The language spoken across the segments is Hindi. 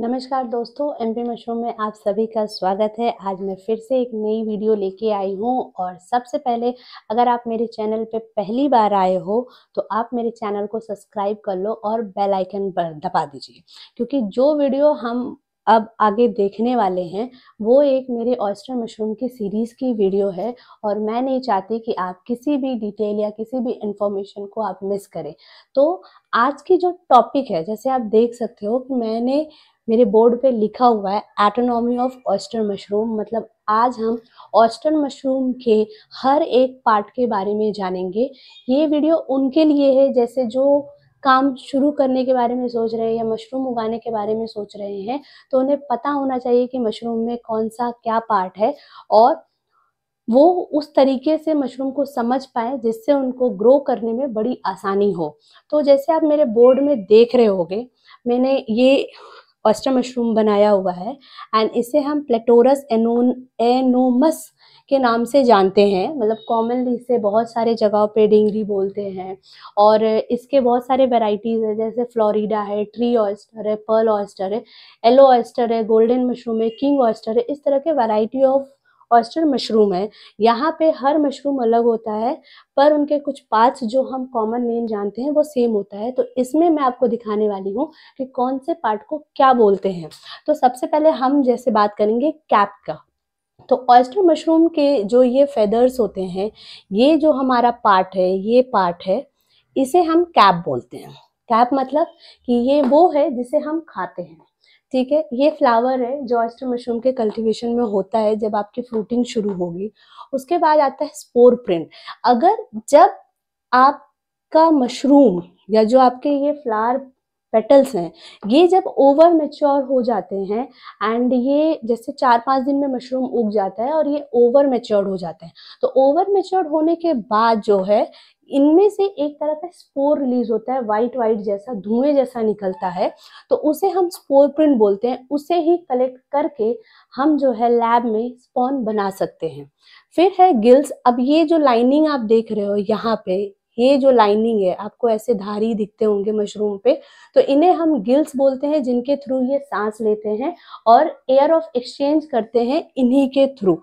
नमस्कार दोस्तों एम पी मशरूम में आप सभी का स्वागत है आज मैं फिर से एक नई वीडियो लेके आई हूँ और सबसे पहले अगर आप मेरे चैनल पे पहली बार आए हो तो आप मेरे चैनल को सब्सक्राइब कर लो और बेल आइकन पर दबा दीजिए क्योंकि जो वीडियो हम अब आगे देखने वाले हैं वो एक मेरे ऑयस्टर मशरूम की सीरीज़ की वीडियो है और मैं नहीं चाहती कि आप किसी भी डिटेल या किसी भी इन्फॉर्मेशन को आप मिस करें तो आज की जो टॉपिक है जैसे आप देख सकते हो कि मैंने मेरे बोर्ड पे लिखा हुआ है एटोनॉमी ऑफ ऑस्टर मशरूम मतलब आज हम ऑस्टर मशरूम के हर एक पार्ट के बारे में जानेंगे ये वीडियो उनके लिए है जैसे जो काम शुरू करने के बारे में सोच रहे हैं या मशरूम उगाने के बारे में सोच रहे हैं तो उन्हें पता होना चाहिए कि मशरूम में कौन सा क्या पार्ट है और वो उस तरीके से मशरूम को समझ पाए जिससे उनको ग्रो करने में बड़ी आसानी हो तो जैसे आप मेरे बोर्ड में देख रहे होगे मैंने ये ऑस्टर मशरूम बनाया हुआ है एंड इसे हम प्लेटोरस एनोन एनोमस के नाम से जानते हैं मतलब कॉमनली इसे बहुत सारे जगहों पे डिंगरी बोलते हैं और इसके बहुत सारे वेराइटीज़ है जैसे फ्लोरिडा है ट्री ऑयस्टर है पर्ल ऑयस्टर है येलो ऑयस्टर है गोल्डन मशरूम है किंग ऑयस्टर है इस तरह के वैरायटी ऑफ ऑयस्टर मशरूम है यहाँ पे हर मशरूम अलग होता है पर उनके कुछ पार्ट्स जो हम कॉमन नेम जानते हैं वो सेम होता है तो इसमें मैं आपको दिखाने वाली हूँ कि कौन से पार्ट को क्या बोलते हैं तो सबसे पहले हम जैसे बात करेंगे कैप का तो ऑयस्टर मशरूम के जो ये फेदर्स होते हैं ये जो हमारा पार्ट है ये पार्ट है इसे हम कैप बोलते हैं कैप मतलब कि ये वो है जिसे हम खाते हैं ठीक है ये फ्लावर है जो ऑयस्टर मशरूम के कल्टीवेशन में होता है जब आपकी फ्रूटिंग शुरू होगी उसके बाद आता है स्पोर प्रिंट अगर जब आपका मशरूम या जो आपके ये फ्लावर पेटल्स हैं ये जब ओवर मेच्योर हो जाते हैं एंड ये जैसे चार पाँच दिन में मशरूम उग जाता है और ये ओवर मेच्योर हो जाते हैं तो ओवर मेच्योर होने के बाद जो है इनमें से एक तरह का स्पोर रिलीज होता है वाइट वाइट जैसा धुएं जैसा निकलता है तो उसे हम स्पोर प्रिंट बोलते हैं उसे ही कलेक्ट करके हम जो है लैब में स्पॉन बना सकते हैं फिर है गिल्स अब ये जो लाइनिंग आप देख रहे हो यहाँ पे ये जो लाइनिंग है आपको ऐसे धारी दिखते होंगे मशरूम पे तो इन्हें हम गिल्स बोलते हैं जिनके थ्रू ये सांस लेते हैं और एयर ऑफ एक्सचेंज करते हैं इन्हीं के थ्रू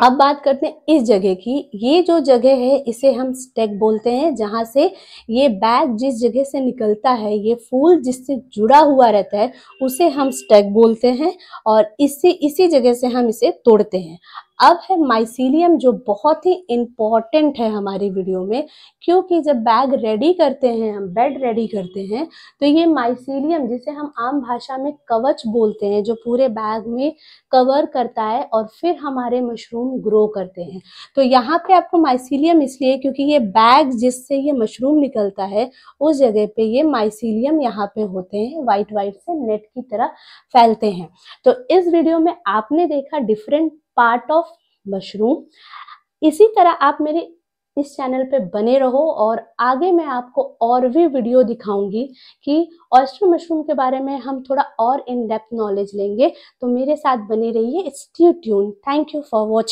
अब बात करते हैं इस जगह की ये जो जगह है इसे हम स्टेक बोलते हैं जहाँ से ये बैग जिस जगह से निकलता है ये फूल जिससे जुड़ा हुआ रहता है उसे हम स्टेक बोलते हैं और इससे इसी जगह से हम इसे तोड़ते हैं अब है माइसीलियम जो बहुत ही इम्पॉर्टेंट है हमारी वीडियो में क्योंकि जब बैग रेडी करते हैं हम बेड रेडी करते हैं तो ये माइसीलियम जिसे हम आम भाषा में कवच बोलते हैं जो पूरे बैग में कवर करता है और फिर हमारे मशरूम ग्रो करते हैं तो यहाँ पे आपको माइसीलियम इसलिए क्योंकि ये बैग जिससे ये मशरूम निकलता है उस जगह पे ये माइसीलियम यहाँ पे होते हैं वाइट वाइट से नेट की तरह फैलते हैं तो इस वीडियो में आपने देखा डिफरेंट पार्ट ऑफ मशरूम इसी तरह आप मेरे इस चैनल पे बने रहो और आगे मैं आपको और भी वीडियो दिखाऊंगी कि ऑयस्टर मशरूम के बारे में हम थोड़ा और इन डेप्थ नॉलेज लेंगे तो मेरे साथ बने रहिए stay tune thank you for watching